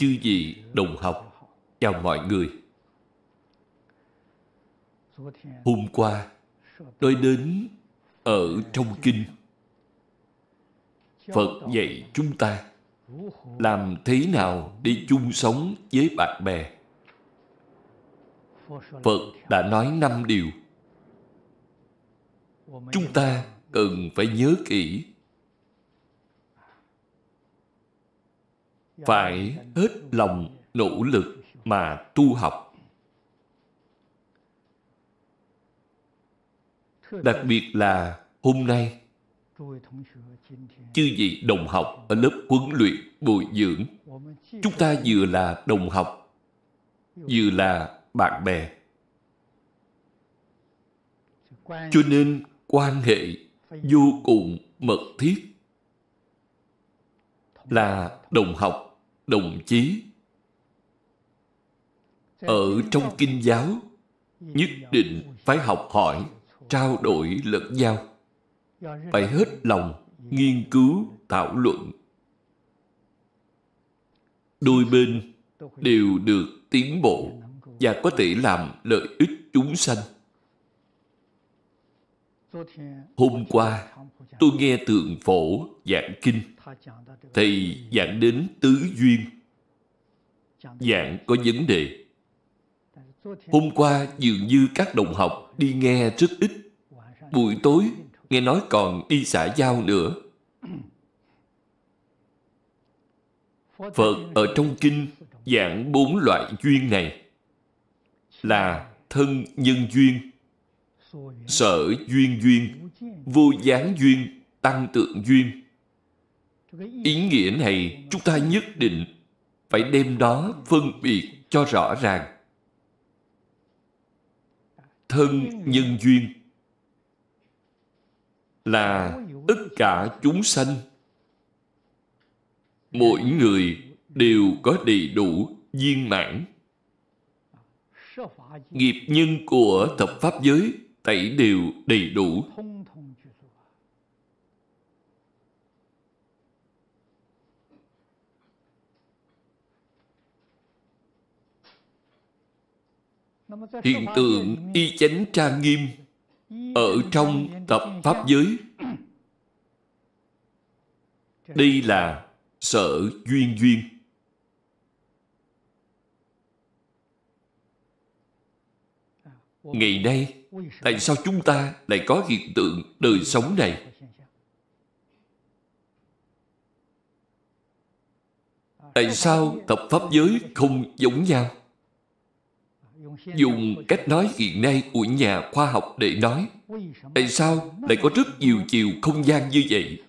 chư vị đồng học chào mọi người hôm qua tôi đến ở trong kinh phật dạy chúng ta làm thế nào để chung sống với bạn bè phật đã nói năm điều chúng ta cần phải nhớ kỹ phải hết lòng nỗ lực mà tu học. Đặc biệt là hôm nay, chư vị đồng học ở lớp huấn luyện bồi dưỡng, chúng ta vừa là đồng học, vừa là bạn bè. Cho nên quan hệ vô cùng mật thiết là đồng học đồng chí ở trong kinh giáo nhất định phải học hỏi trao đổi lẫn nhau phải hết lòng nghiên cứu thảo luận đôi bên đều được tiến bộ và có thể làm lợi ích chúng sanh Hôm qua, tôi nghe tượng phổ giảng kinh. Thầy giảng đến tứ duyên. Giảng có vấn đề. Hôm qua dường như các đồng học đi nghe rất ít. Buổi tối nghe nói còn đi xã giao nữa. Phật ở trong kinh giảng bốn loại duyên này là thân nhân duyên, sở duyên duyên vô gián duyên tăng tượng duyên ý nghĩa này chúng ta nhất định phải đem đó phân biệt cho rõ ràng thân nhân duyên là tất cả chúng sanh mỗi người đều có đầy đủ viên mãn nghiệp nhân của thập pháp giới tẩy đều đầy đủ hiện tượng y chánh trang nghiêm ở trong tập pháp giới đây là sở duyên duyên ngày nay tại sao chúng ta lại có hiện tượng đời sống này tại sao thập pháp giới không giống nhau dùng cách nói hiện nay của nhà khoa học để nói tại sao lại có rất nhiều chiều không gian như vậy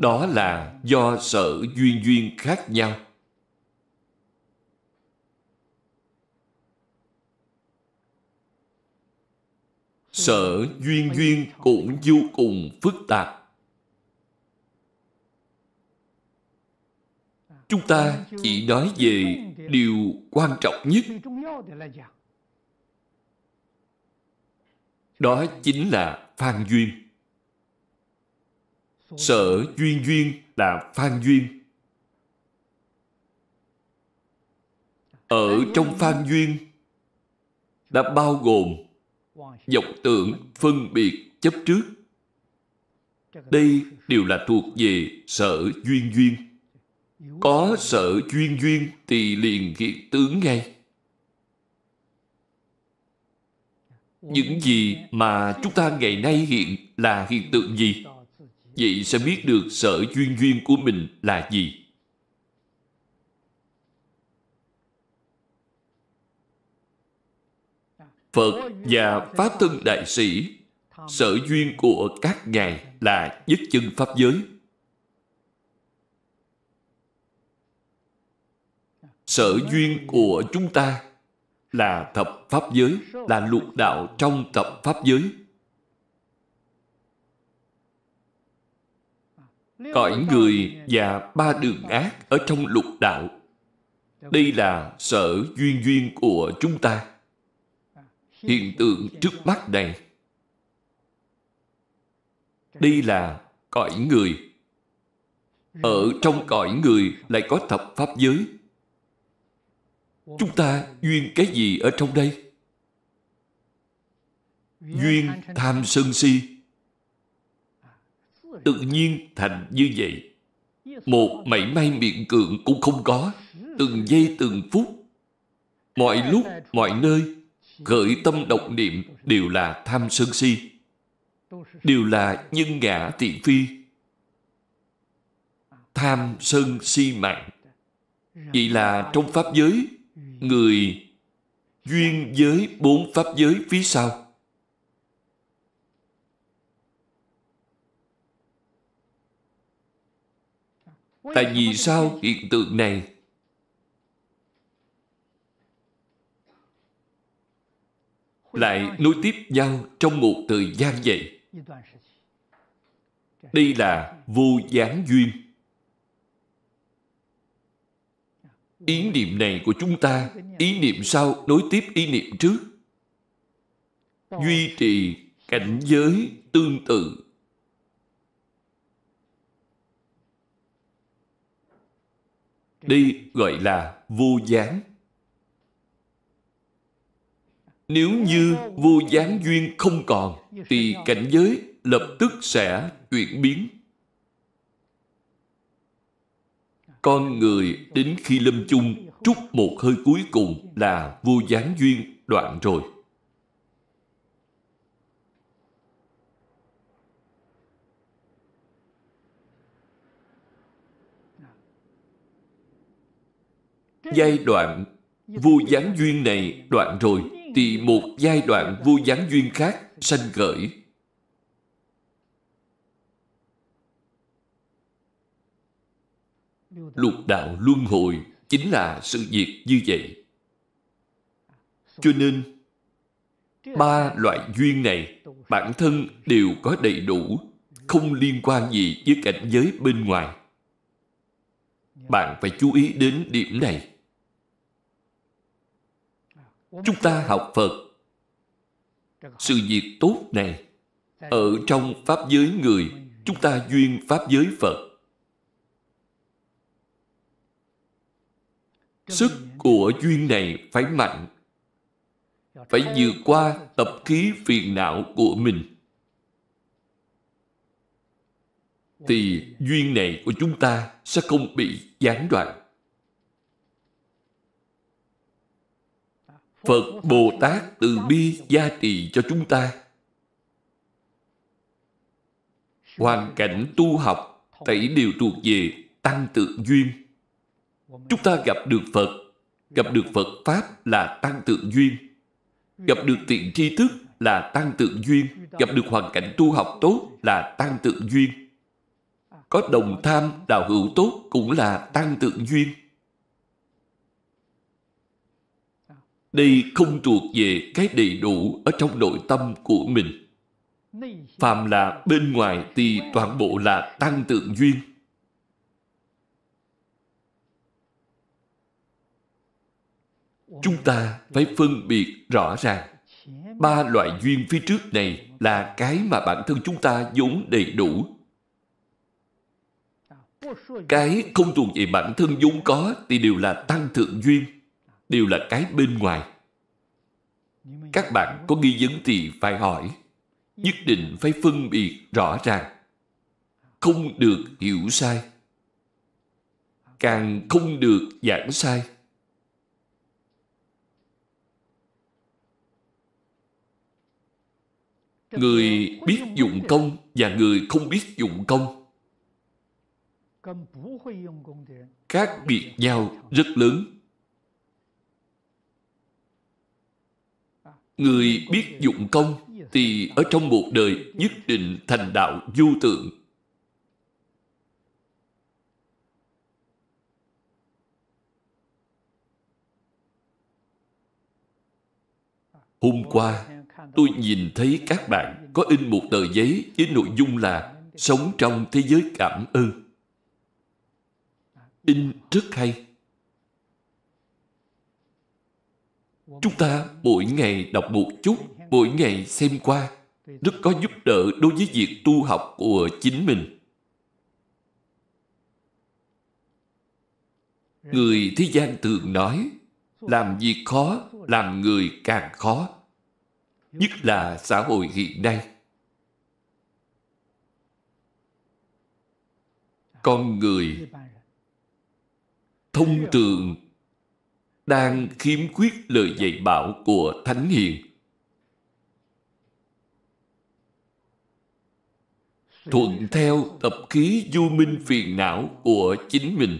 đó là do sở duyên duyên khác nhau sở duyên duyên cũng vô cùng phức tạp chúng ta chỉ nói về điều quan trọng nhất đó chính là phan duyên sở duyên duyên là phan duyên ở trong phan duyên đã bao gồm vọng tưởng phân biệt chấp trước đây đều là thuộc về sở duyên duyên có sở duyên duyên thì liền hiện tướng ngay những gì mà chúng ta ngày nay hiện là hiện tượng gì vậy sẽ biết được sở duyên duyên của mình là gì Phật và Pháp Thân Đại Sĩ Sở duyên của các ngài là dứt chân Pháp giới Sở duyên của chúng ta là thập Pháp giới Là lục đạo trong thập Pháp giới Cõi người và ba đường ác ở trong lục đạo Đây là sở duyên duyên của chúng ta hiện tượng trước mắt này đây là cõi người ở trong cõi người lại có thập pháp giới chúng ta duyên cái gì ở trong đây duyên tham sân si tự nhiên thành như vậy một mảy may miệng cưỡng cũng không có từng giây từng phút mọi lúc mọi nơi khởi tâm động niệm đều là tham sân si đều là nhân ngã tiện phi tham sân si mạng vậy là trong pháp giới người duyên giới bốn pháp giới phía sau tại vì sao hiện tượng này lại nối tiếp nhau trong một thời gian vậy. Đây là vô gián duyên. Ý niệm này của chúng ta, ý niệm sau nối tiếp ý niệm trước. Duy trì cảnh giới tương tự. Đây gọi là vô gián. Nếu như vô gián duyên không còn, thì cảnh giới lập tức sẽ chuyển biến. Con người đến khi lâm chung trút một hơi cuối cùng là vô gián duyên đoạn rồi. Giai đoạn vô gián duyên này đoạn rồi thì một giai đoạn vô gián duyên khác sanh khởi. Lục đạo luân hồi chính là sự việc như vậy. Cho nên, ba loại duyên này bản thân đều có đầy đủ, không liên quan gì với cảnh giới bên ngoài. Bạn phải chú ý đến điểm này chúng ta học phật sự việc tốt này ở trong pháp giới người chúng ta duyên pháp giới phật sức của duyên này phải mạnh phải vượt qua tập khí phiền não của mình thì duyên này của chúng ta sẽ không bị gián đoạn Phật Bồ Tát từ bi gia trì cho chúng ta. Hoàn cảnh tu học thảy đều thuộc về tăng tự duyên. Chúng ta gặp được Phật, gặp được Phật Pháp là tăng tự duyên. Gặp được tiện tri thức là tăng tự duyên. Gặp được hoàn cảnh tu học tốt là tăng tự duyên. Có đồng tham đạo hữu tốt cũng là tăng tự duyên. Đây không thuộc về cái đầy đủ ở trong nội tâm của mình. phạm là bên ngoài thì toàn bộ là tăng tượng duyên. Chúng ta phải phân biệt rõ ràng. Ba loại duyên phía trước này là cái mà bản thân chúng ta vốn đầy đủ. Cái không thuộc về bản thân vốn có thì đều là tăng thượng duyên đều là cái bên ngoài các bạn có nghi vấn thì phải hỏi nhất định phải phân biệt rõ ràng không được hiểu sai càng không được giảng sai người biết dụng công và người không biết dụng công khác biệt nhau rất lớn Người biết dụng công thì ở trong một đời nhất định thành đạo du tượng. Hôm qua, tôi nhìn thấy các bạn có in một tờ giấy với nội dung là Sống trong thế giới cảm ơn. In rất hay. Chúng ta mỗi ngày đọc một chút, mỗi ngày xem qua, rất có giúp đỡ đối với việc tu học của chính mình. Người thế gian thường nói, làm việc khó, làm người càng khó. Nhất là xã hội hiện nay. Con người thông thường đang khiếm khuyết lời dạy bảo của Thánh Hiền. Thuận theo tập khí du minh phiền não của chính mình.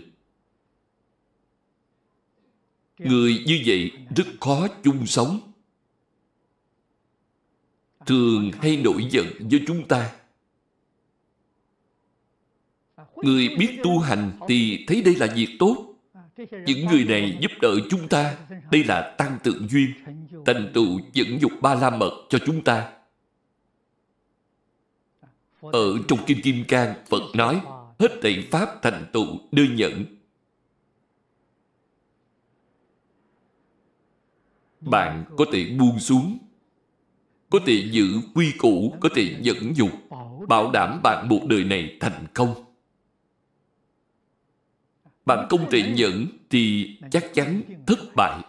Người như vậy rất khó chung sống. Thường hay nổi giận với chúng ta. Người biết tu hành thì thấy đây là việc tốt những người này giúp đỡ chúng ta. Đây là tăng tượng duyên, thành tựu dẫn dục ba la mật cho chúng ta. Ở trong Kinh Kim Cang, Phật nói, hết thảy Pháp thành tựu đưa nhẫn. Bạn có thể buông xuống, có thể giữ quy củ, có thể dẫn dục, bảo đảm bạn một đời này thành công bạn không tự nhẫn thì chắc chắn thất bại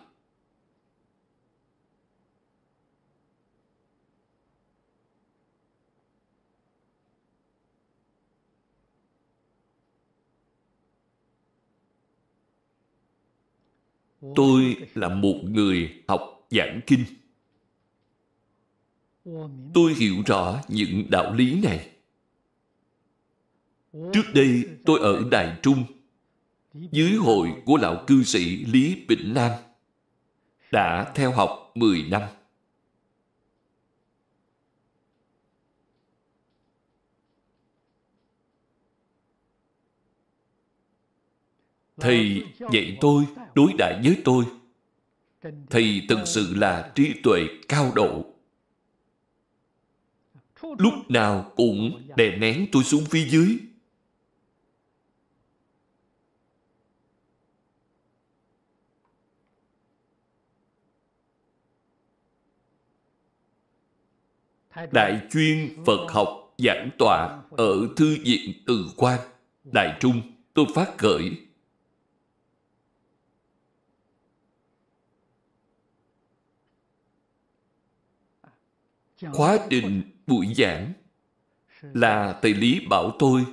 tôi là một người học giảng kinh tôi hiểu rõ những đạo lý này trước đây tôi ở đài trung dưới hội của lão cư sĩ Lý Bình Nam đã theo học 10 năm. Thầy dạy tôi, đối đãi với tôi. Thầy thực sự là trí tuệ cao độ. Lúc nào cũng đè nén tôi xuống phía dưới Đại chuyên Phật học giảng tọa ở Thư viện Từ Quan, Đại Trung, tôi phát khởi. Khóa trình buổi giảng là thầy Lý bảo tôi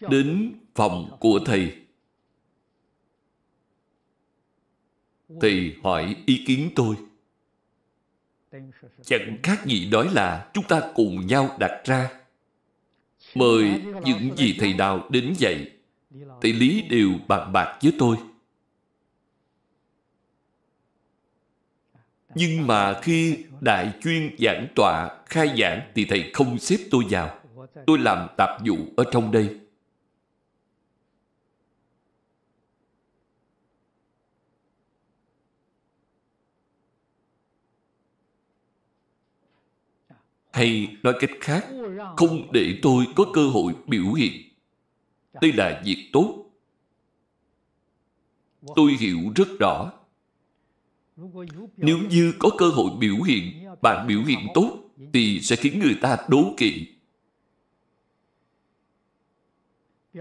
đến phòng của thầy. Thầy hỏi ý kiến tôi. Chẳng khác gì đó là chúng ta cùng nhau đặt ra. Mời những gì thầy đạo đến dạy, thầy Lý đều bàn bạc với tôi. Nhưng mà khi đại chuyên giảng tọa khai giảng thì thầy không xếp tôi vào. Tôi làm tạp vụ ở trong đây. Hay nói cách khác, không để tôi có cơ hội biểu hiện. Đây là việc tốt. Tôi hiểu rất rõ. Nếu như có cơ hội biểu hiện, bạn biểu hiện tốt, thì sẽ khiến người ta đố kỵ.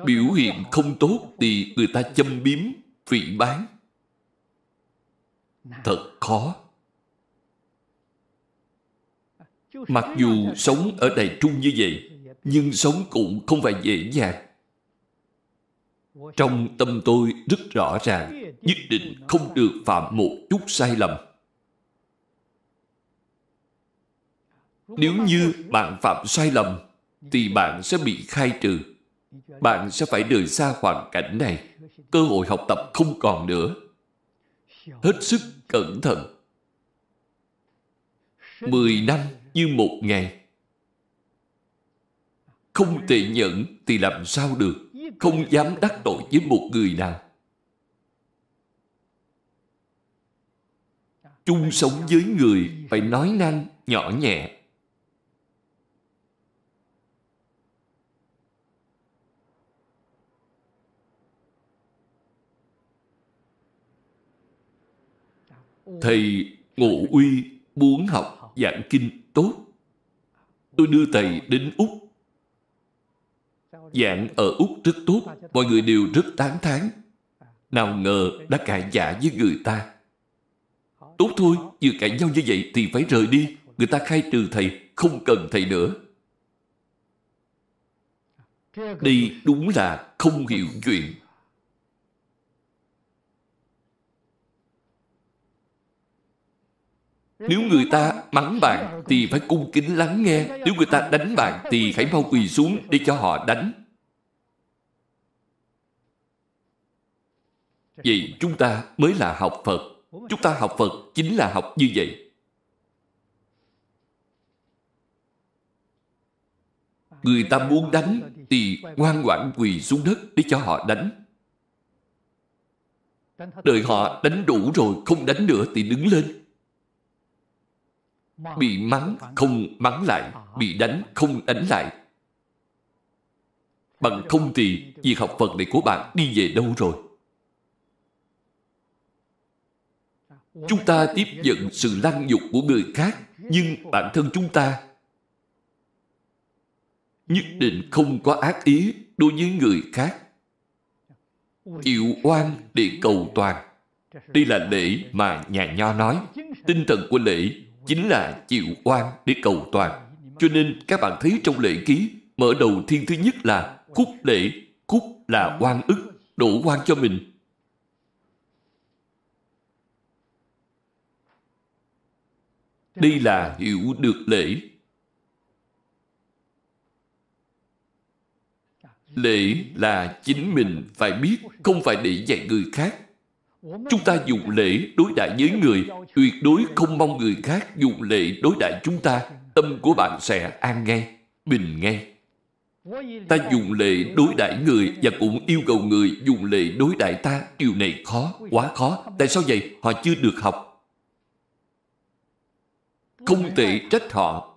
Biểu hiện không tốt thì người ta châm biếm, vị bán. Thật khó. Mặc dù sống ở Đài Trung như vậy, nhưng sống cũng không phải dễ dàng. Trong tâm tôi rất rõ ràng, nhất định không được phạm một chút sai lầm. Nếu như bạn phạm sai lầm, thì bạn sẽ bị khai trừ. Bạn sẽ phải rời xa hoàn cảnh này. Cơ hội học tập không còn nữa. Hết sức cẩn thận. mười năm như một ngày không tệ nhẫn thì làm sao được không dám đắc tội với một người nào chung sống với người phải nói năng nhỏ nhẹ thầy ngộ uy muốn học giảng kinh tốt tôi đưa thầy đến úc giảng ở úc rất tốt mọi người đều rất tán thán nào ngờ đã cãi giả với người ta tốt thôi vừa cãi nhau như vậy thì phải rời đi người ta khai trừ thầy không cần thầy nữa đây đúng là không hiểu chuyện Nếu người ta mắng bạn thì phải cung kính lắng nghe. Nếu người ta đánh bạn thì hãy mau quỳ xuống để cho họ đánh. Vậy chúng ta mới là học Phật. Chúng ta học Phật chính là học như vậy. Người ta muốn đánh thì ngoan ngoãn quỳ xuống đất để cho họ đánh. Đợi họ đánh đủ rồi không đánh nữa thì đứng lên Bị mắng không mắng lại, bị đánh không đánh lại. Bằng không thì việc học Phật này của bạn đi về đâu rồi? Chúng ta tiếp nhận sự lăng nhục của người khác, nhưng bản thân chúng ta nhất định không có ác ý đối với người khác. Chịu oan để cầu toàn. Đây là lễ mà nhà nho nói. Tinh thần của lễ chính là chịu oan để cầu toàn. Cho nên các bạn thấy trong lễ ký, mở đầu thiên thứ nhất là khúc lễ, khúc là oan ức, đổ oan cho mình. Đây là hiểu được lễ. Lễ là chính mình phải biết, không phải để dạy người khác. Chúng ta dùng lễ đối đại với người tuyệt đối không mong người khác dùng lệ đối đại chúng ta tâm của bạn sẽ an ngay bình ngay ta dùng lệ đối đãi người và cũng yêu cầu người dùng lệ đối đãi ta điều này khó quá khó tại sao vậy họ chưa được học không thể trách họ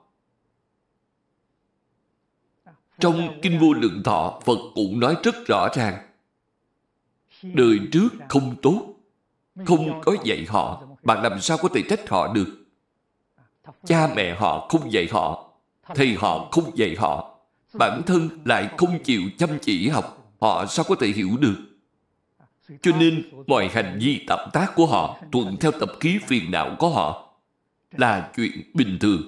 trong kinh vô lượng thọ phật cũng nói rất rõ ràng đời trước không tốt không có dạy họ bạn làm sao có thể trách họ được cha mẹ họ không dạy họ thầy họ không dạy họ bản thân lại không chịu chăm chỉ học họ sao có thể hiểu được cho nên mọi hành vi tạp tác của họ tuần theo tập khí phiền não của họ là chuyện bình thường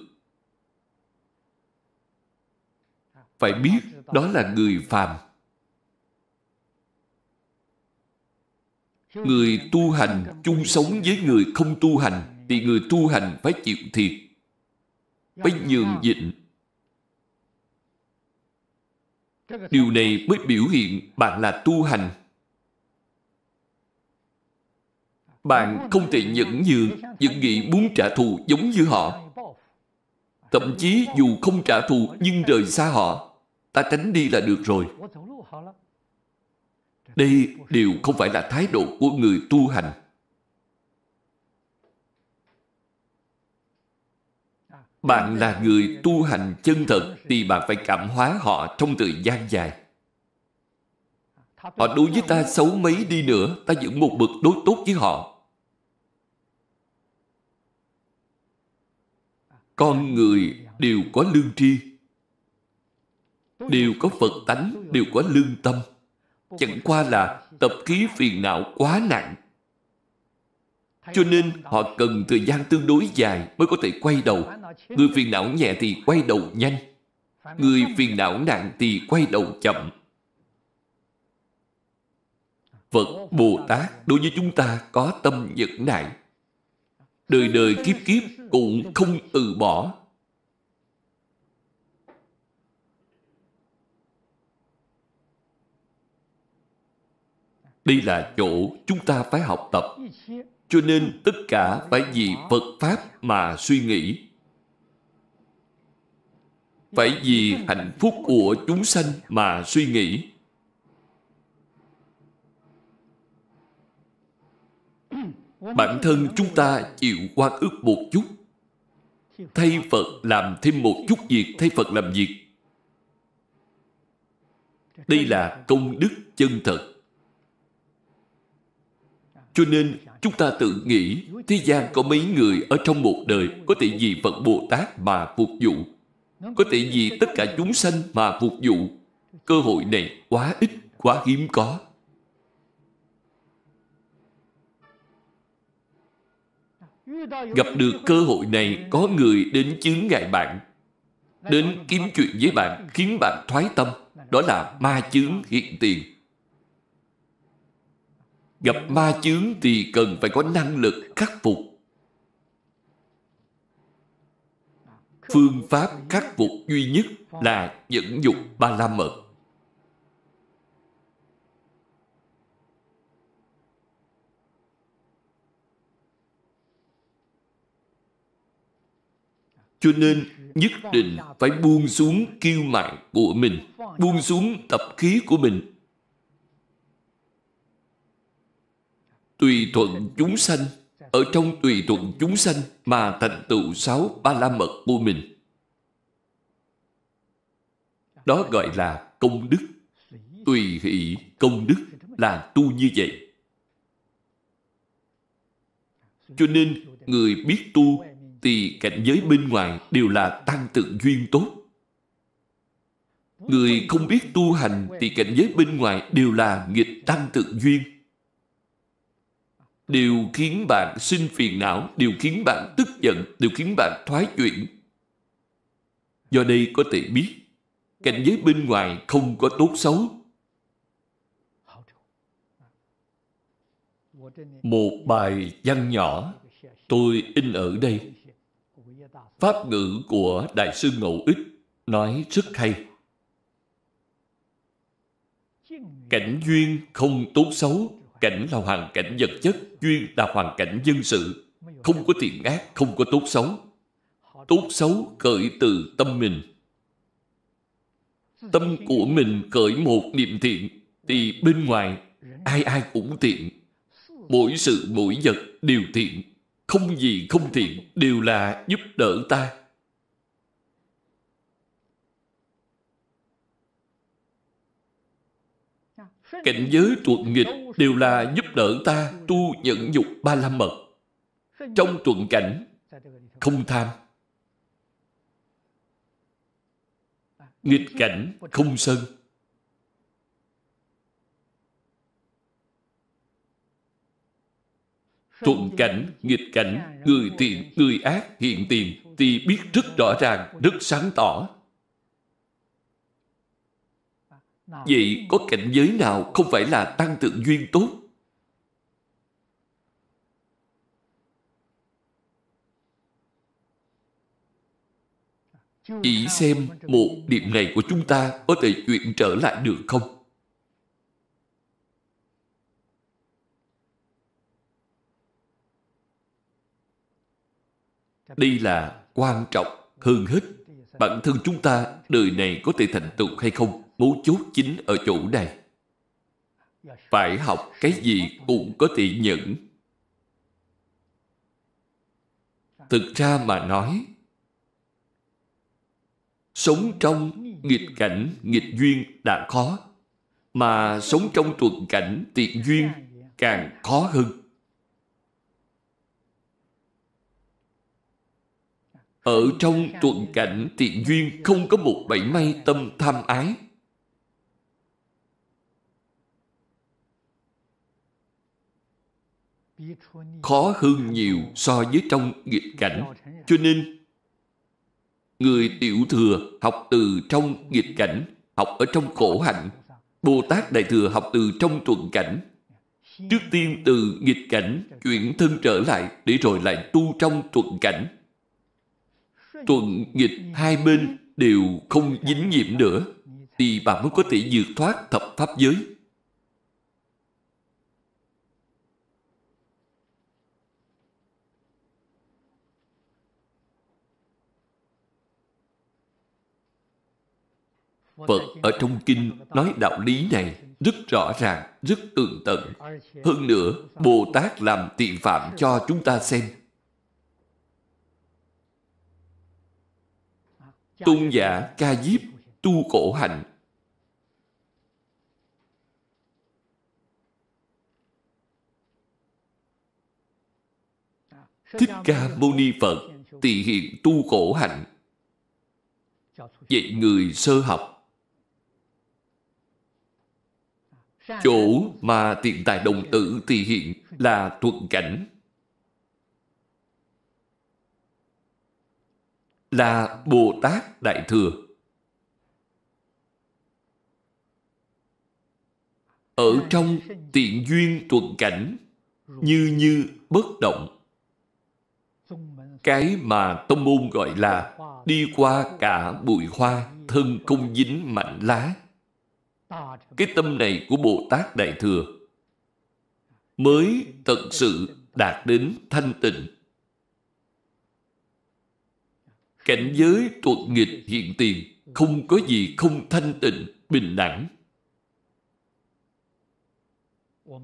phải biết đó là người phàm Người tu hành chung sống với người không tu hành thì người tu hành phải chịu thiệt, phải nhường nhịn. Điều này mới biểu hiện bạn là tu hành. Bạn không thể nhẫn nhường, những nghị muốn trả thù giống như họ. Thậm chí dù không trả thù nhưng rời xa họ, ta tránh đi là được rồi. Đây đều không phải là thái độ của người tu hành. Bạn là người tu hành chân thật thì bạn phải cảm hóa họ trong thời gian dài. Họ đối với ta xấu mấy đi nữa, ta vẫn một bậc đối tốt với họ. Con người đều có lương tri, đều có Phật tánh, đều có lương tâm chẳng qua là tập khí phiền não quá nặng. Cho nên họ cần thời gian tương đối dài mới có thể quay đầu. Người phiền não nhẹ thì quay đầu nhanh. Người phiền não nặng thì quay đầu chậm. Phật Bồ Tát đối với chúng ta có tâm nhẫn nại. Đời đời kiếp kiếp cũng không từ bỏ Đây là chỗ chúng ta phải học tập. Cho nên tất cả phải vì Phật Pháp mà suy nghĩ. Phải vì hạnh phúc của chúng sanh mà suy nghĩ. Bản thân chúng ta chịu quan ức một chút. Thay Phật làm thêm một chút việc, thay Phật làm việc. Đây là công đức chân thật. Cho nên chúng ta tự nghĩ thế gian có mấy người ở trong một đời có thể vì Phật Bồ Tát mà phục vụ. Có thể vì tất cả chúng sanh mà phục vụ. Cơ hội này quá ít, quá hiếm có. Gặp được cơ hội này có người đến chướng ngại bạn. Đến kiếm chuyện với bạn khiến bạn thoái tâm. Đó là ma chướng hiện tiền. Gặp ma chướng thì cần phải có năng lực khắc phục. Phương pháp khắc phục duy nhất là dẫn dục ba la mật. Cho nên nhất định phải buông xuống kiêu mạng của mình, buông xuống tập khí của mình, tùy thuận chúng sanh ở trong tùy thuận chúng sanh mà thành tựu sáu ba la mật của mình đó gọi là công đức tùy hỷ công đức là tu như vậy cho nên người biết tu thì cảnh giới bên ngoài đều là tăng tự duyên tốt người không biết tu hành thì cảnh giới bên ngoài đều là nghịch tăng tự duyên điều khiến bạn sinh phiền não, điều khiến bạn tức giận, điều khiến bạn thoái chuyển. Do đây có thể biết, cảnh giới bên ngoài không có tốt xấu. Một bài văn nhỏ tôi in ở đây. Pháp ngữ của Đại sư Ngộ Ích nói rất hay. Cảnh duyên không tốt xấu cảnh là hoàn cảnh vật chất duyên là hoàn cảnh dân sự không có thiện ác không có tốt xấu tốt xấu khởi từ tâm mình tâm của mình khởi một niệm thiện thì bên ngoài ai ai cũng thiện mỗi sự mỗi vật đều thiện không gì không thiện đều là giúp đỡ ta Cảnh giới tuận nghịch đều là giúp đỡ ta tu nhẫn dục ba la mật. Trong tuận cảnh, không tham. Nghịch cảnh, không sân. Thuận cảnh, nghịch cảnh, người thiện, người ác hiện tiền thì biết rất rõ ràng, rất sáng tỏ. Vậy có cảnh giới nào không phải là tăng thượng duyên tốt? Chỉ xem một điểm này của chúng ta có thể chuyển trở lại được không? Đây là quan trọng hơn hết. Bản thân chúng ta đời này có thể thành tựu hay không mấu chốt chính ở chỗ này phải học cái gì cũng có thể nhẫn thực ra mà nói sống trong nghịch cảnh nghịch duyên đã khó mà sống trong thuận cảnh tiện duyên càng khó hơn ở trong tuần cảnh tiện duyên không có một bảy may tâm tham ái khó hơn nhiều so với trong nghịch cảnh. Cho nên, người tiểu thừa học từ trong nghịch cảnh, học ở trong khổ hạnh. Bồ Tát Đại Thừa học từ trong tuần cảnh. Trước tiên từ nghịch cảnh chuyển thân trở lại để rồi lại tu trong tuần cảnh. Tuần nghịch hai bên đều không dính nhiễm nữa thì bạn mới có thể vượt thoát thập pháp giới. Phật ở trong kinh nói đạo lý này rất rõ ràng, rất tường tận. Hơn nữa, Bồ Tát làm tỳ phạm cho chúng ta xem. Tôn giả Ca Diếp tu cổ hạnh. Thích Ca Mâu Ni Phật tỳ hiện tu cổ hạnh. dạy người sơ học chỗ mà tiền tài đồng tử thì hiện là thuận cảnh là bồ tát đại thừa ở trong tiện duyên thuận cảnh như như bất động cái mà tông môn gọi là đi qua cả bụi hoa thân không dính mạnh lá cái tâm này của bồ tát đại thừa mới thật sự đạt đến thanh tịnh cảnh giới tuột nghịch hiện tiền không có gì không thanh tịnh bình đẳng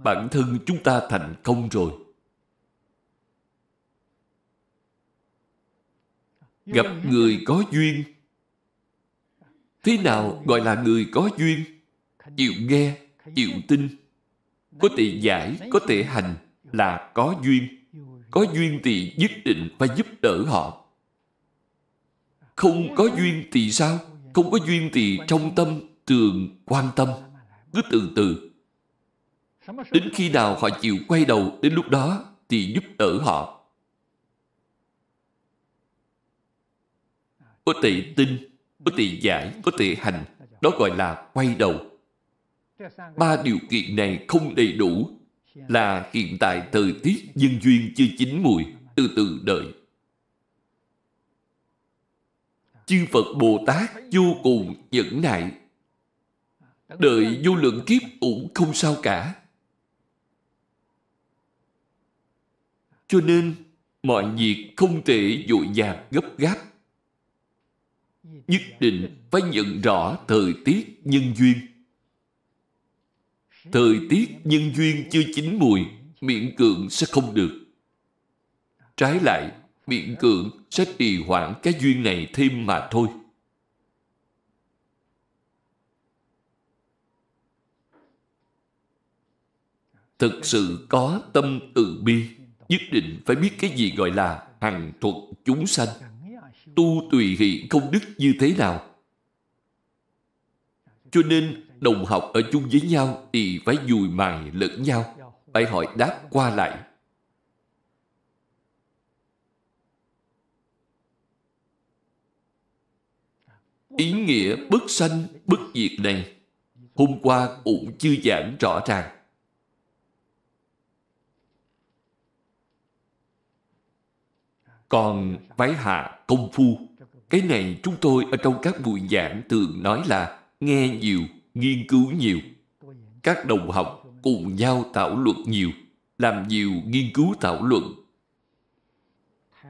bản thân chúng ta thành công rồi gặp người có duyên thế nào gọi là người có duyên chịu nghe, chịu tin, có thể giải, có thể hành là có duyên. Có duyên thì nhất định phải giúp đỡ họ. Không có duyên thì sao? Không có duyên thì trong tâm thường quan tâm, cứ từ từ. Đến khi nào họ chịu quay đầu đến lúc đó thì giúp đỡ họ. Có thể tin, có thể giải, có thể hành. Đó gọi là quay đầu ba điều kiện này không đầy đủ là hiện tại thời tiết nhân duyên chưa chín mùi từ từ đợi chư phật bồ tát vô cùng nhẫn nại đợi vô lượng kiếp cũng không sao cả cho nên mọi việc không thể vội vàng gấp gáp nhất định phải nhận rõ thời tiết nhân duyên Thời tiết nhân duyên chưa chín mùi, miệng cưỡng sẽ không được. Trái lại, miệng cưỡng sẽ trì hoãn cái duyên này thêm mà thôi. Thực sự có tâm từ bi, nhất định phải biết cái gì gọi là hằng thuật chúng sanh. Tu tùy hiện công đức như thế nào? Cho nên đồng học ở chung với nhau thì phải dùi mài lẫn nhau, phải hỏi đáp qua lại. Ý nghĩa bất sanh, bất diệt này hôm qua cũng chưa giảng rõ ràng. Còn phái hạ công phu, cái này chúng tôi ở trong các buổi giảng thường nói là nghe nhiều nghiên cứu nhiều. Các đồng học cùng nhau thảo luận nhiều, làm nhiều nghiên cứu thảo luận.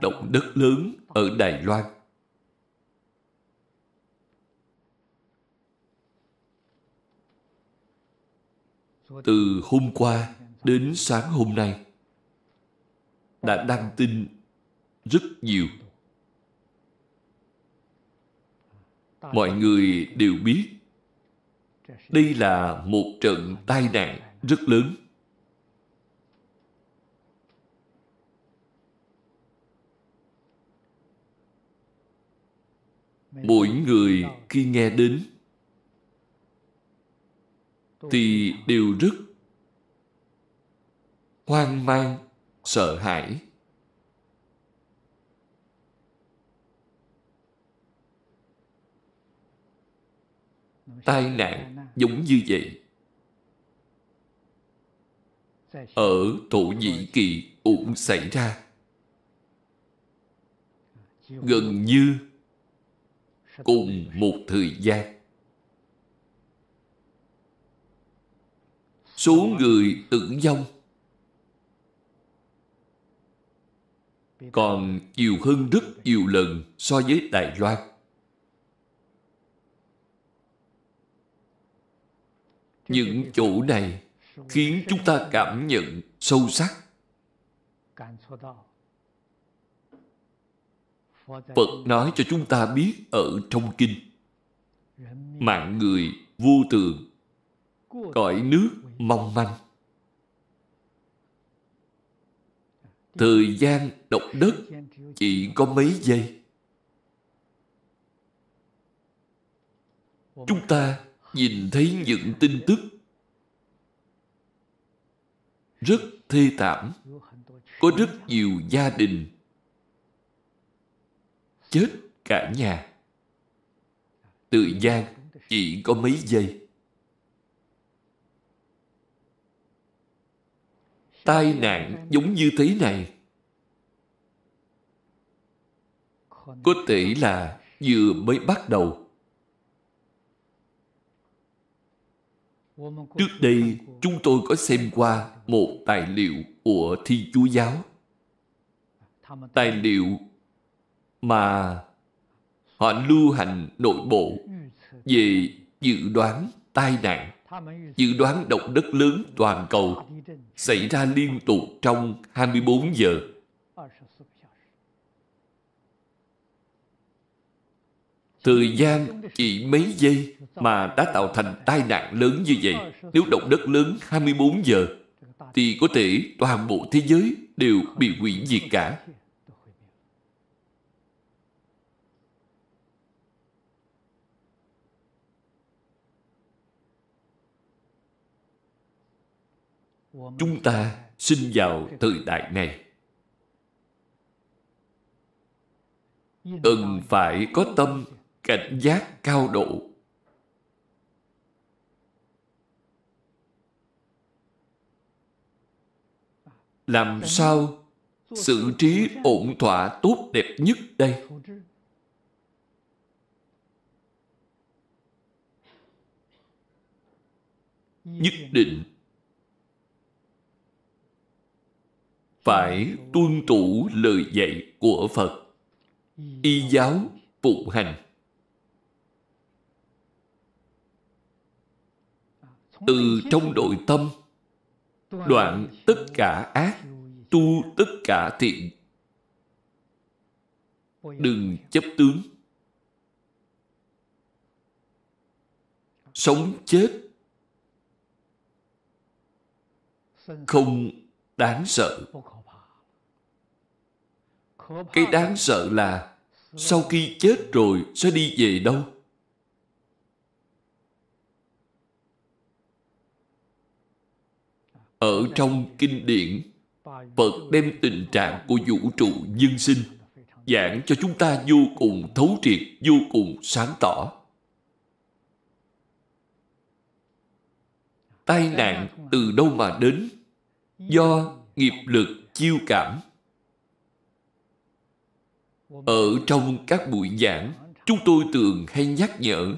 Động đất lớn ở Đài Loan Từ hôm qua đến sáng hôm nay đã đăng tin rất nhiều. Mọi người đều biết đây là một trận tai nạn rất lớn. Mỗi người khi nghe đến thì đều rất hoang mang, sợ hãi. tai nạn giống như vậy ở Thổ Nhĩ Kỳ cũng xảy ra gần như cùng một thời gian số người tử vong còn nhiều hơn rất nhiều lần so với Đài Loan những chỗ này khiến chúng ta cảm nhận sâu sắc phật nói cho chúng ta biết ở trong kinh mạng người vô tường cõi nước mong manh thời gian độc đất chỉ có mấy giây chúng ta nhìn thấy những tin tức rất thê thảm có rất nhiều gia đình chết cả nhà tự gian chỉ có mấy giây tai nạn giống như thế này có thể là vừa mới bắt đầu Trước đây chúng tôi có xem qua một tài liệu của Thi Chúa Giáo. Tài liệu mà họ lưu hành nội bộ về dự đoán tai nạn, dự đoán động đất lớn toàn cầu xảy ra liên tục trong 24 giờ. Thời gian chỉ mấy giây mà đã tạo thành tai nạn lớn như vậy. Nếu động đất lớn 24 giờ, thì có thể toàn bộ thế giới đều bị hủy diệt cả. Chúng ta sinh vào thời đại này. Cần phải có tâm cảnh giác cao độ làm sao xử trí ổn thỏa tốt đẹp nhất đây nhất định phải tuân thủ lời dạy của phật y giáo phụng hành từ trong nội tâm đoạn tất cả ác tu tất cả thiện đừng chấp tướng sống chết không đáng sợ cái đáng sợ là sau khi chết rồi sẽ đi về đâu ở trong kinh điển phật đem tình trạng của vũ trụ nhân sinh giảng cho chúng ta vô cùng thấu triệt vô cùng sáng tỏ tai nạn từ đâu mà đến do nghiệp lực chiêu cảm ở trong các buổi giảng chúng tôi thường hay nhắc nhở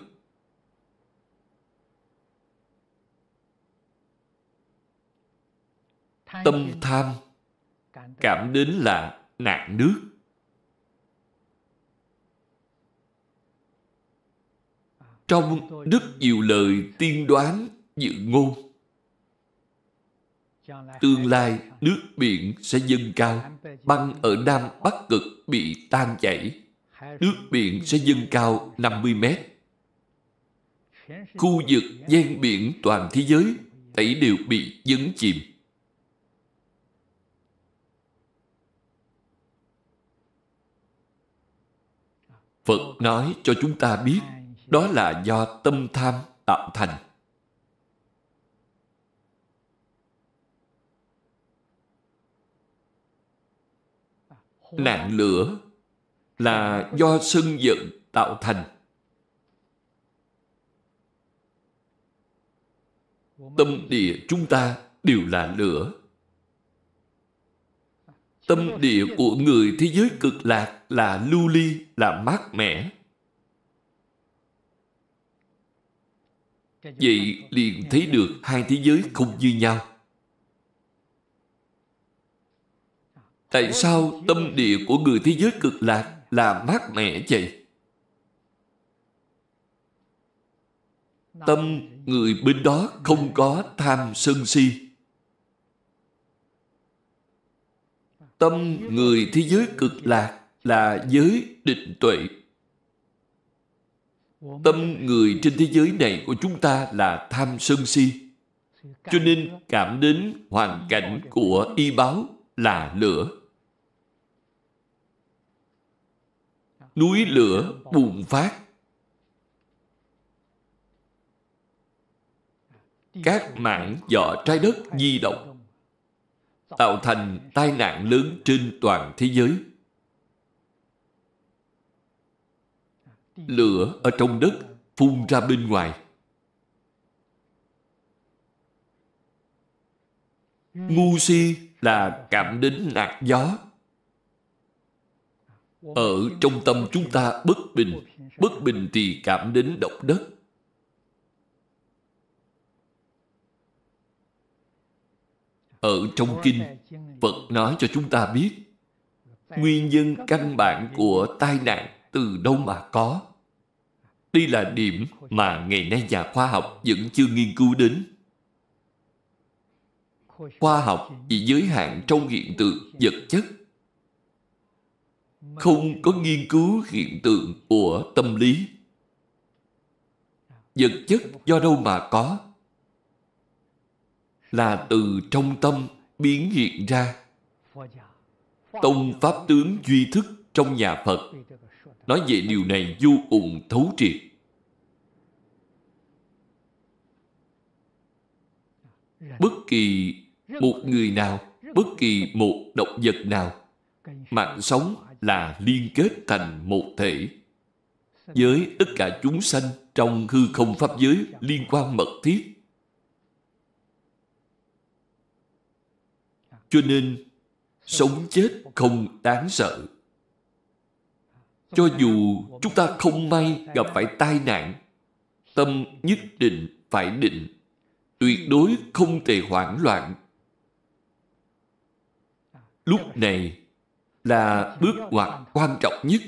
tâm tham cảm đến là nạn nước trong rất nhiều lời tiên đoán dự ngôn tương lai nước biển sẽ dâng cao băng ở nam bắc cực bị tan chảy nước biển sẽ dâng cao 50 mét khu vực gian biển toàn thế giới ấy đều bị dấn chìm Phật nói cho chúng ta biết đó là do tâm tham tạo thành. Nạn lửa là do sân giận tạo thành. Tâm địa chúng ta đều là lửa. Tâm địa của người thế giới cực lạc là lưu ly, là mát mẻ. Vậy liền thấy được hai thế giới không như nhau. Tại sao tâm địa của người thế giới cực lạc là mát mẻ vậy? Tâm người bên đó không có tham sân si. tâm người thế giới cực lạc là giới định tuệ tâm người trên thế giới này của chúng ta là tham sân si cho nên cảm đến hoàn cảnh của y báo là lửa núi lửa bùng phát các mảng vỏ trái đất di động tạo thành tai nạn lớn trên toàn thế giới. Lửa ở trong đất phun ra bên ngoài. Ngu si là cảm đến nạt gió. Ở trong tâm chúng ta bất bình, bất bình thì cảm đến động đất. Ở trong Kinh, Phật nói cho chúng ta biết nguyên nhân căn bản của tai nạn từ đâu mà có. Đây là điểm mà ngày nay nhà khoa học vẫn chưa nghiên cứu đến. Khoa học chỉ giới hạn trong hiện tượng vật chất. Không có nghiên cứu hiện tượng của tâm lý. Vật chất do đâu mà có? là từ trong tâm biến hiện ra tông pháp tướng duy thức trong nhà phật nói về điều này vô cùng thấu triệt bất kỳ một người nào bất kỳ một động vật nào mạng sống là liên kết thành một thể với tất cả chúng sanh trong hư không pháp giới liên quan mật thiết Cho nên, sống chết không đáng sợ. Cho dù chúng ta không may gặp phải tai nạn, tâm nhất định phải định, tuyệt đối không thể hoảng loạn. Lúc này là bước ngoặt quan trọng nhất.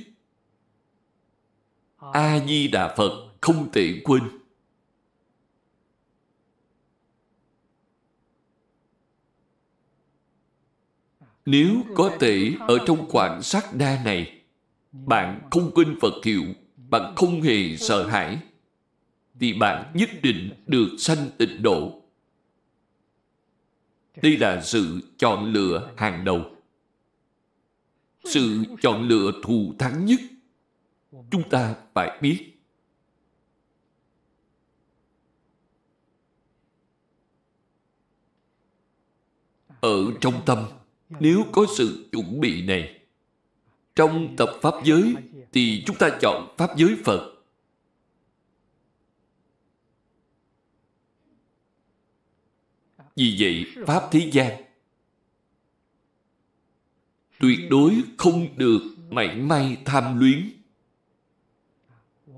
A-di-đà Phật không thể quên. Nếu có thể ở trong khoảng sát đa này, bạn không quên Phật hiệu, bạn không hề sợ hãi, thì bạn nhất định được sanh tịnh độ. Đây là sự chọn lựa hàng đầu. Sự chọn lựa thù thắng nhất chúng ta phải biết. Ở trong tâm nếu có sự chuẩn bị này Trong tập Pháp giới Thì chúng ta chọn Pháp giới Phật Vì vậy Pháp thế gian Tuyệt đối không được mảy may tham luyến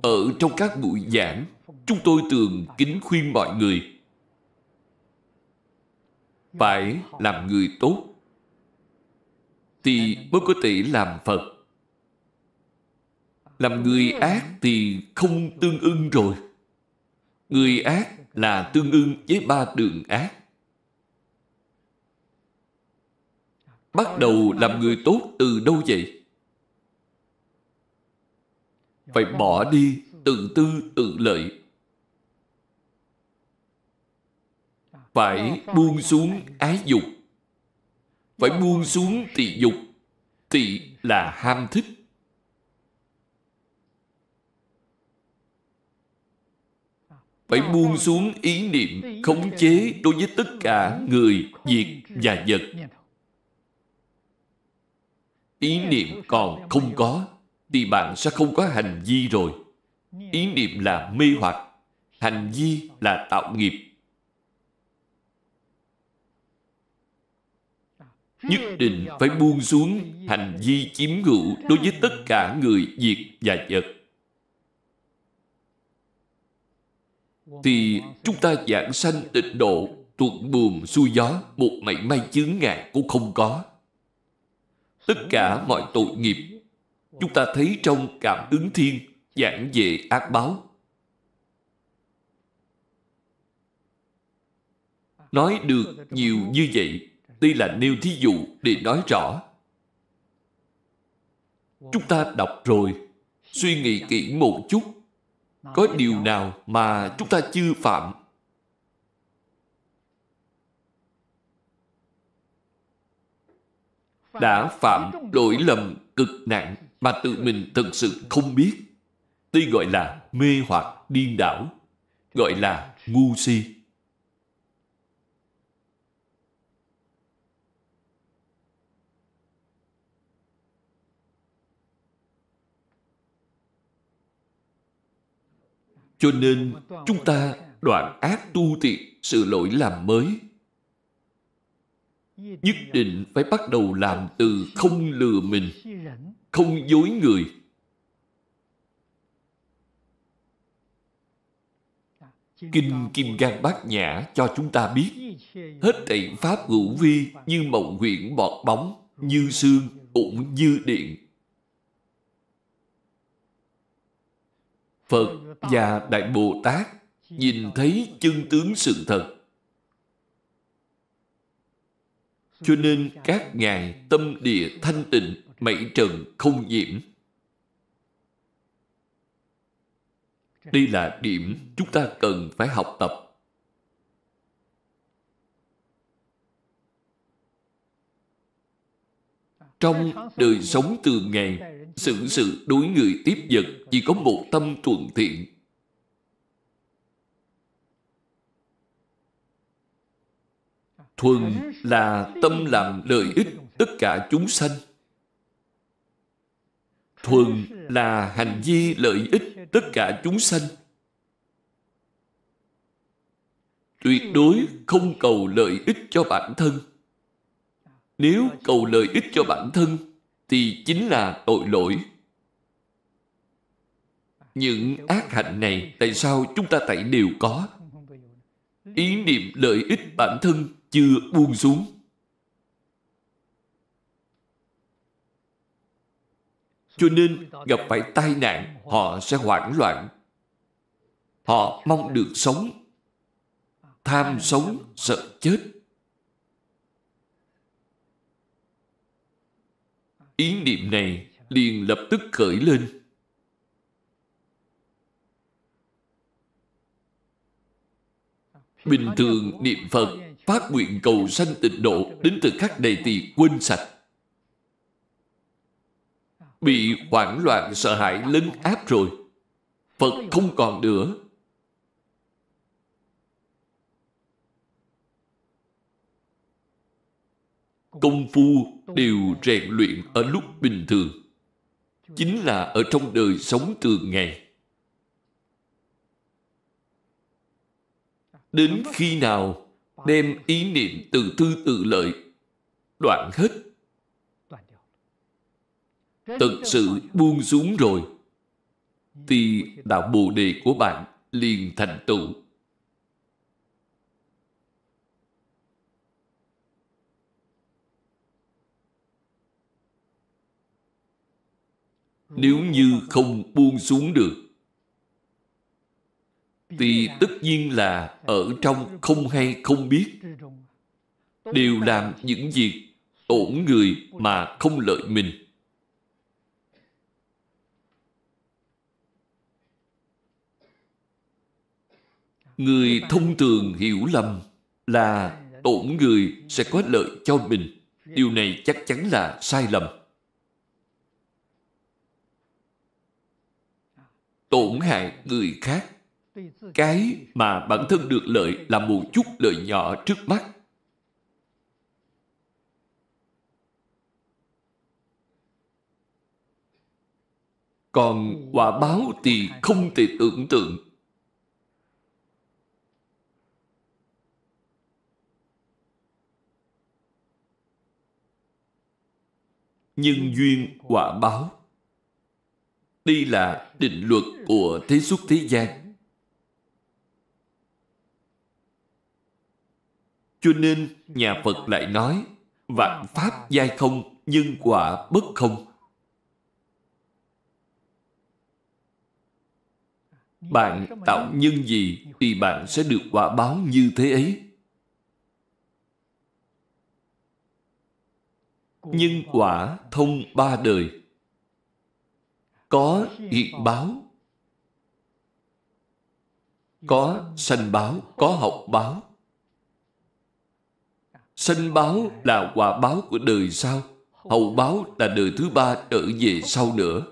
Ở trong các buổi giảng Chúng tôi thường kính khuyên mọi người Phải làm người tốt thì mới có thể làm Phật. Làm người ác thì không tương ưng rồi. Người ác là tương ưng với ba đường ác. Bắt đầu làm người tốt từ đâu vậy? Phải bỏ đi tự tư tự lợi. Phải buông xuống ái dục phải buông xuống tỳ dục tỳ là ham thích phải buông xuống ý niệm khống chế đối với tất cả người việc và vật ý niệm còn không có thì bạn sẽ không có hành vi rồi ý niệm là mê hoặc hành vi là tạo nghiệp nhất định phải buông xuống hành vi chiếm hữu đối với tất cả người việc và vật thì chúng ta giảng sanh tịnh độ tuột buồm xuôi gió một mảy may chướng ngại cũng không có tất cả mọi tội nghiệp chúng ta thấy trong cảm ứng thiên giảng về ác báo nói được nhiều như vậy đây là nêu thí dụ để nói rõ. Chúng ta đọc rồi, suy nghĩ kỹ một chút. Có điều nào mà chúng ta chưa phạm? Đã phạm lỗi lầm cực nặng mà tự mình thật sự không biết. Tuy gọi là mê hoặc điên đảo, gọi là ngu si. Cho nên chúng ta đoạn ác tu thiện sự lỗi làm mới. Nhất định phải bắt đầu làm từ không lừa mình, không dối người. Kinh Kim Gan Bát Nhã cho chúng ta biết hết thảy pháp hữu vi như mộng huyễn bọt bóng, như xương, ủng như điện, Phật và Đại Bồ Tát nhìn thấy chân tướng sự thật. Cho nên các ngài tâm địa thanh tịnh, mảy trần không nhiễm. Đây là điểm chúng ta cần phải học tập. Trong đời sống từ ngày, xử sự đối người tiếp vật chỉ có một tâm thuận thiện. Thuần là tâm làm lợi ích tất cả chúng sanh. Thuần là hành vi lợi ích tất cả chúng sanh. Tuyệt đối không cầu lợi ích cho bản thân. Nếu cầu lợi ích cho bản thân thì chính là tội lỗi những ác hạnh này tại sao chúng ta tại đều có ý niệm lợi ích bản thân chưa buông xuống cho nên gặp phải tai nạn họ sẽ hoảng loạn họ mong được sống tham sống sợ chết ý niệm này liền lập tức khởi lên bình thường niệm phật phát nguyện cầu sanh tịnh độ đến từ khắc đầy tỳ quên sạch bị hoảng loạn sợ hãi lấn áp rồi phật không còn nữa công phu đều rèn luyện ở lúc bình thường chính là ở trong đời sống thường ngày à, đến khi nào đem ý niệm từ tư tự lợi đoạn hết thật sự buông xuống rồi thì đạo bồ đề của bạn liền thành tựu nếu như không buông xuống được thì tất nhiên là ở trong không hay không biết đều làm những việc tổn người mà không lợi mình người thông thường hiểu lầm là tổn người sẽ có lợi cho mình điều này chắc chắn là sai lầm tổn hại người khác. Cái mà bản thân được lợi là một chút lợi nhỏ trước mắt. Còn quả báo thì không thể tưởng tượng. Nhân duyên quả báo đây là định luật của thế xuất thế gian. Cho nên nhà Phật lại nói vạn pháp giai không, nhân quả bất không. Bạn tạo nhân gì thì bạn sẽ được quả báo như thế ấy. Nhân quả thông ba đời có nghiệp báo có sanh báo có học báo sanh báo là quả báo của đời sau hậu báo là đời thứ ba trở về sau nữa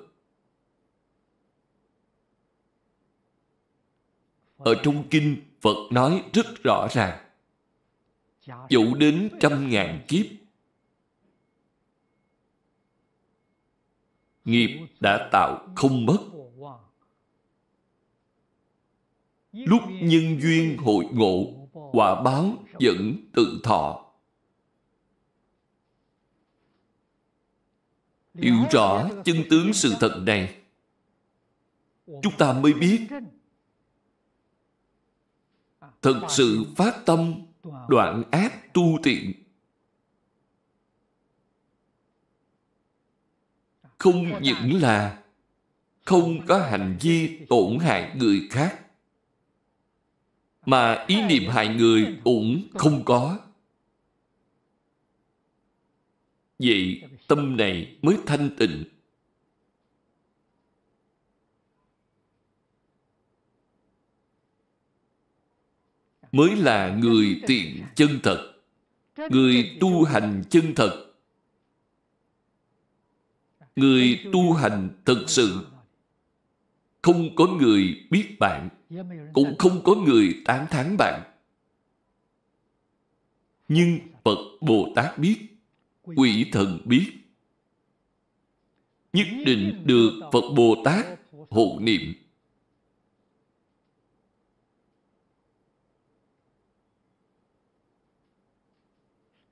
ở trong kinh phật nói rất rõ ràng dẫu đến trăm ngàn kiếp nghiệp đã tạo không mất lúc nhân duyên hội ngộ quả báo vẫn tự thọ hiểu rõ chân tướng sự thật này chúng ta mới biết thật sự phát tâm đoạn ác tu tiện không những là không có hành vi tổn hại người khác mà ý niệm hại người cũng không có vậy tâm này mới thanh tịnh mới là người tiện chân thật người tu hành chân thật người tu hành thực sự không có người biết bạn cũng không có người tán thán bạn nhưng phật bồ tát biết quỷ thần biết nhất định được phật bồ tát hộ niệm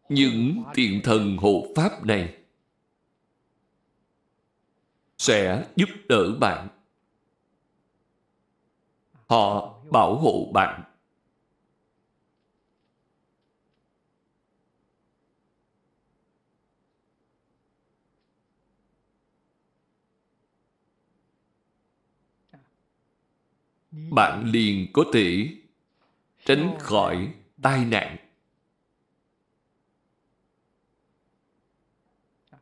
những thiện thần hộ pháp này sẽ giúp đỡ bạn. Họ bảo hộ bạn. Bạn liền có thể tránh khỏi tai nạn.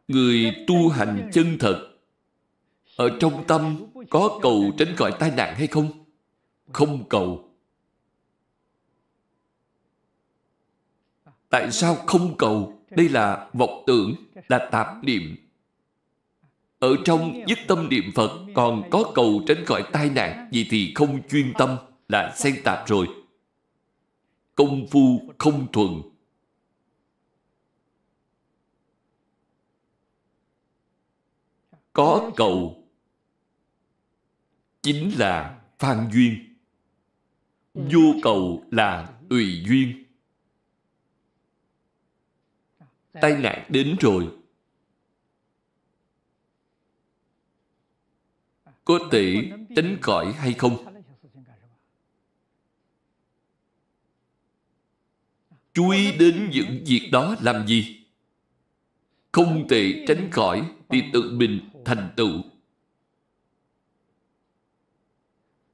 Người tu hành chân thật ở trong tâm có cầu tránh khỏi tai nạn hay không không cầu tại sao không cầu đây là vọng tưởng là tạp niệm ở trong nhất tâm niệm phật còn có cầu tránh khỏi tai nạn gì thì không chuyên tâm là xen tạp rồi công phu không thuần có cầu chính là phan duyên vô cầu là tùy duyên tai nạn đến rồi có thể tránh khỏi hay không chú ý đến những việc đó làm gì không thể tránh khỏi thì tự mình thành tựu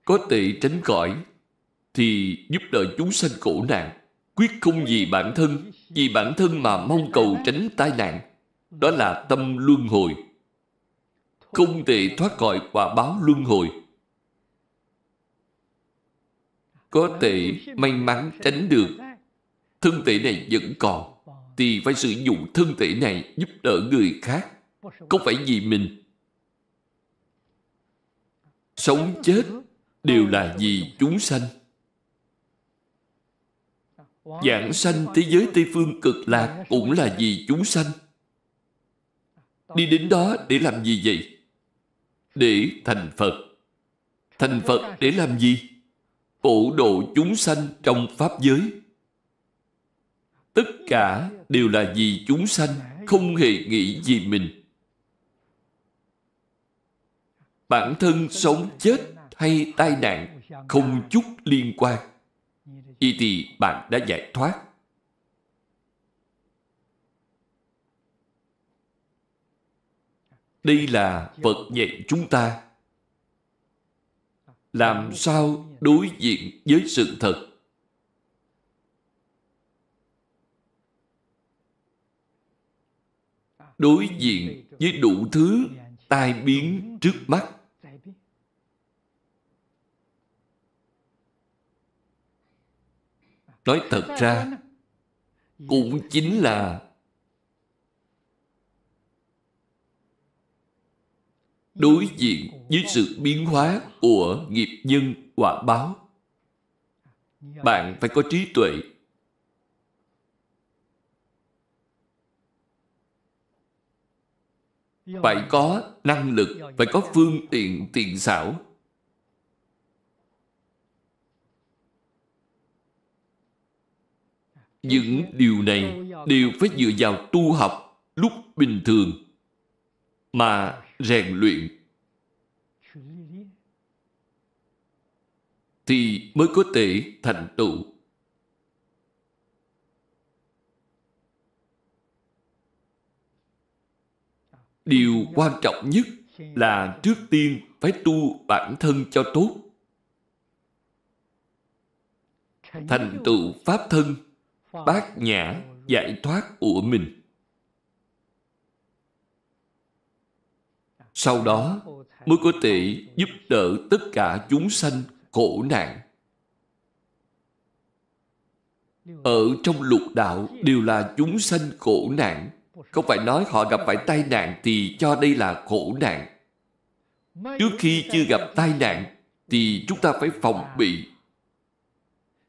có thể tránh cõi thì giúp đỡ chúng sanh khổ nạn quyết không vì bản thân vì bản thân mà mong cầu tránh tai nạn đó là tâm luân hồi không thể thoát khỏi quả báo luân hồi có thể may mắn tránh được thân thể này vẫn còn thì phải sử dụng thân thể này giúp đỡ người khác không phải vì mình sống chết đều là vì chúng sanh giảng sanh thế giới tây phương cực lạc cũng là vì chúng sanh đi đến đó để làm gì vậy để thành phật thành phật để làm gì phổ độ chúng sanh trong pháp giới tất cả đều là vì chúng sanh không hề nghĩ gì mình bản thân sống chết hay tai nạn không chút liên quan vậy thì bạn đã giải thoát đây là phật dạy chúng ta làm sao đối diện với sự thật đối diện với đủ thứ tai biến trước mắt nói thật ra cũng chính là đối diện với sự biến hóa của nghiệp nhân quả báo bạn phải có trí tuệ phải có năng lực phải có phương tiện tiền xảo những điều này đều phải dựa vào tu học lúc bình thường mà rèn luyện thì mới có thể thành tựu điều quan trọng nhất là trước tiên phải tu bản thân cho tốt thành tựu pháp thân bát nhã giải thoát của mình sau đó mới có thể giúp đỡ tất cả chúng sanh khổ nạn ở trong lục đạo đều là chúng sanh khổ nạn không phải nói họ gặp phải tai nạn thì cho đây là khổ nạn trước khi chưa gặp tai nạn thì chúng ta phải phòng bị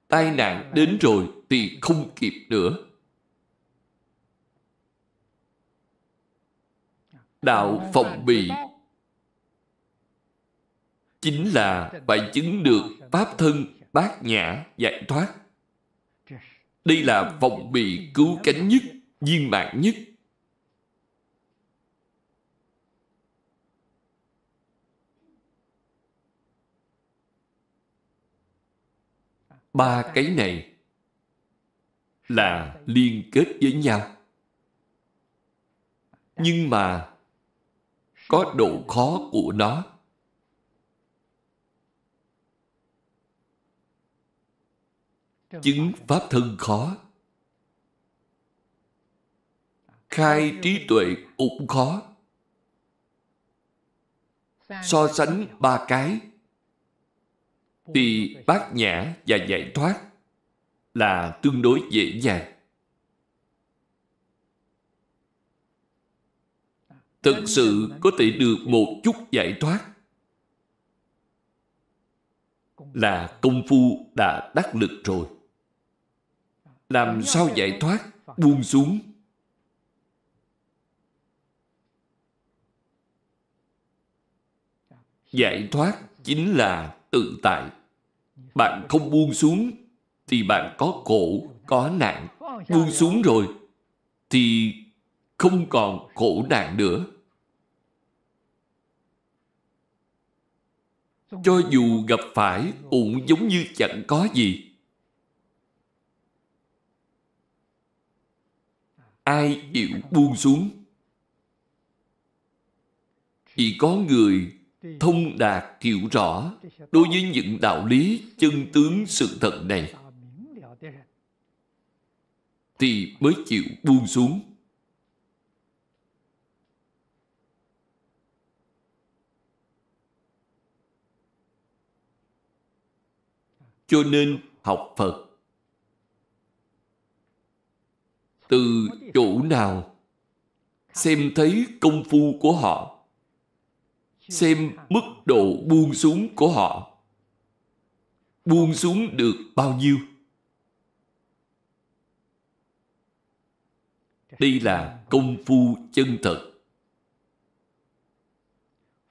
tai nạn đến rồi thì không kịp nữa. Đạo phòng bị chính là phải chứng được pháp thân bát nhã giải thoát. Đây là phòng bị cứu cánh nhất, viên mạng nhất. ba cái này là liên kết với nhau nhưng mà có độ khó của nó chứng pháp thân khó khai trí tuệ cũng khó so sánh ba cái tì bát nhã và giải thoát là tương đối dễ dàng. Thực sự có thể được một chút giải thoát là công phu đã đắc lực rồi. Làm sao giải thoát? Buông xuống. Giải thoát chính là tự tại bạn không buông xuống thì bạn có khổ, có nạn. Buông xuống rồi thì không còn khổ nạn nữa. Cho dù gặp phải cũng giống như chẳng có gì. Ai chịu buông xuống? Chỉ có người thông đạt hiểu rõ đối với những đạo lý chân tướng sự thật này thì mới chịu buông xuống cho nên học phật từ chỗ nào xem thấy công phu của họ xem mức độ buông xuống của họ buông xuống được bao nhiêu đây là công phu chân thật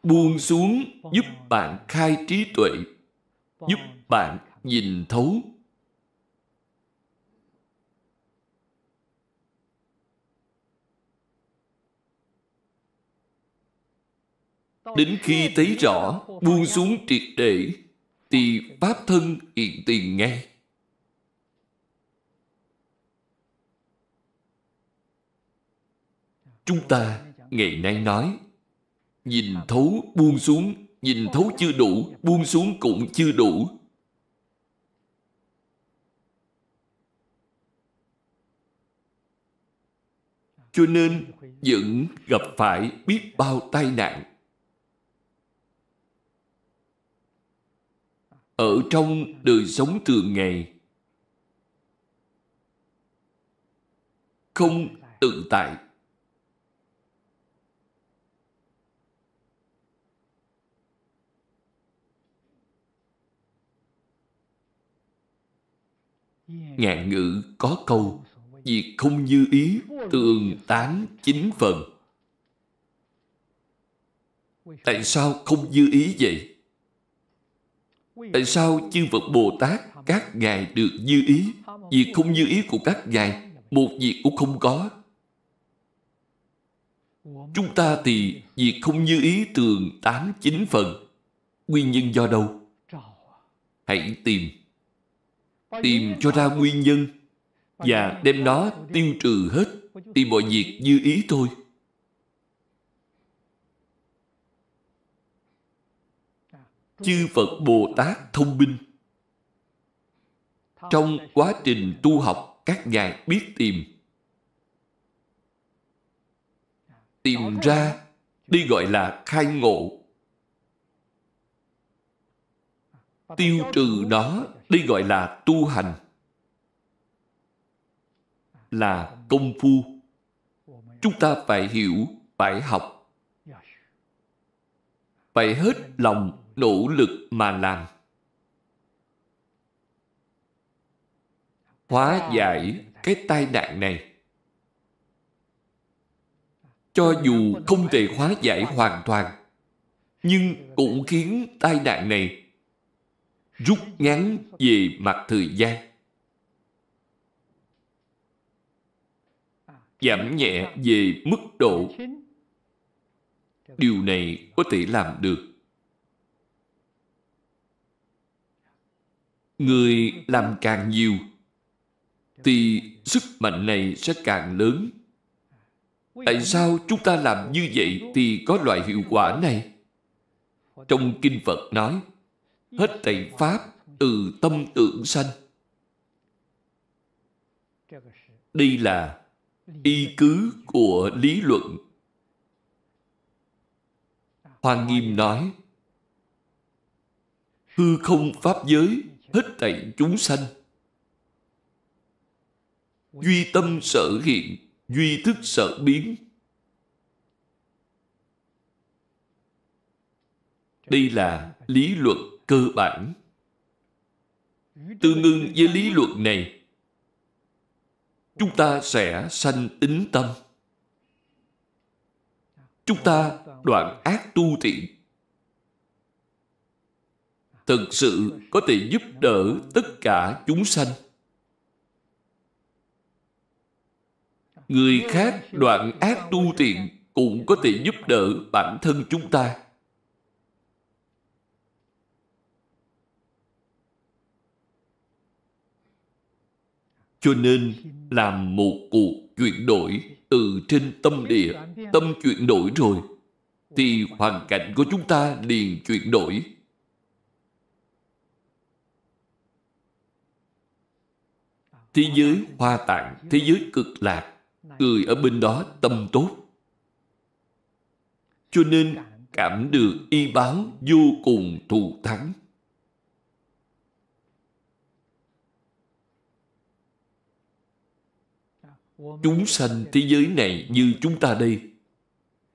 buông xuống giúp bạn khai trí tuệ giúp bạn nhìn thấu Đến khi thấy rõ buông xuống triệt để thì Pháp thân hiện tiền ngay. Chúng ta ngày nay nói Nhìn thấu buông xuống Nhìn thấu chưa đủ Buông xuống cũng chưa đủ Cho nên vẫn gặp phải biết bao tai nạn ở trong đời sống thường ngày không tự tại ngạn ngữ có câu việc không như ý tường tán chính phần tại sao không như ý vậy Tại sao chư Phật Bồ Tát các ngài được như ý? Việc không như ý của các ngài, một việc cũng không có. Chúng ta thì việc không như ý tường 8-9 phần. Nguyên nhân do đâu? Hãy tìm. Tìm cho ra nguyên nhân và đem nó tiêu trừ hết. Tìm mọi việc như ý thôi. chư Phật Bồ Tát thông minh. Trong quá trình tu học, các ngài biết tìm. Tìm ra, đi gọi là khai ngộ. Tiêu trừ nó, đi gọi là tu hành. Là công phu. Chúng ta phải hiểu, phải học. Phải hết lòng nỗ lực mà làm hóa giải cái tai nạn này cho dù không thể hóa giải hoàn toàn nhưng cũng khiến tai nạn này rút ngắn về mặt thời gian giảm nhẹ về mức độ điều này có thể làm được người làm càng nhiều thì sức mạnh này sẽ càng lớn tại sao chúng ta làm như vậy thì có loại hiệu quả này trong kinh phật nói hết thảy pháp từ tâm tưởng sanh đây là y cứ của lý luận hoa nghiêm nói hư không pháp giới hết thảy chúng sanh duy tâm sở hiện duy thức sở biến đây là lý luận cơ bản tương ưng với lý luận này chúng ta sẽ sanh tính tâm chúng ta đoạn ác tu thiện thực sự có thể giúp đỡ tất cả chúng sanh người khác đoạn ác tu tiện cũng có thể giúp đỡ bản thân chúng ta cho nên làm một cuộc chuyển đổi từ trên tâm địa tâm chuyển đổi rồi thì hoàn cảnh của chúng ta liền chuyển đổi thế giới hoa tạng thế giới cực lạc người ở bên đó tâm tốt cho nên cảm được y báo vô cùng thù thắng chúng sanh thế giới này như chúng ta đây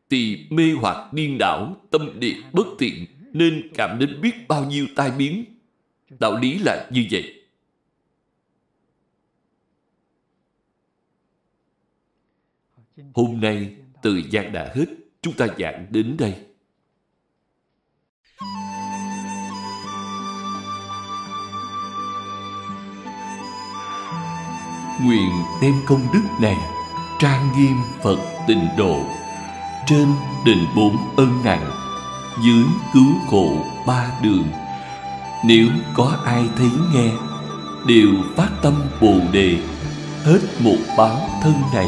thì mê hoặc điên đảo tâm địa bất tiện nên cảm đến biết bao nhiêu tai biến đạo lý là như vậy Hôm nay từ gian đã hết, chúng ta giảng đến đây. Nguyện đem công đức này trang nghiêm Phật tịnh độ trên đền bốn ân nặng dưới cứu khổ ba đường nếu có ai thấy nghe đều phát tâm bồ đề hết một báo thân này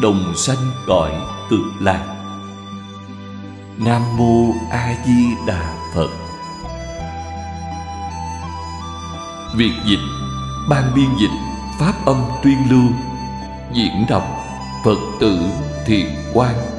đồng sanh cõi cực lạc nam mô a di đà phật việt dịch ban biên dịch pháp âm tuyên lưu diễn đọc phật tử thiện quang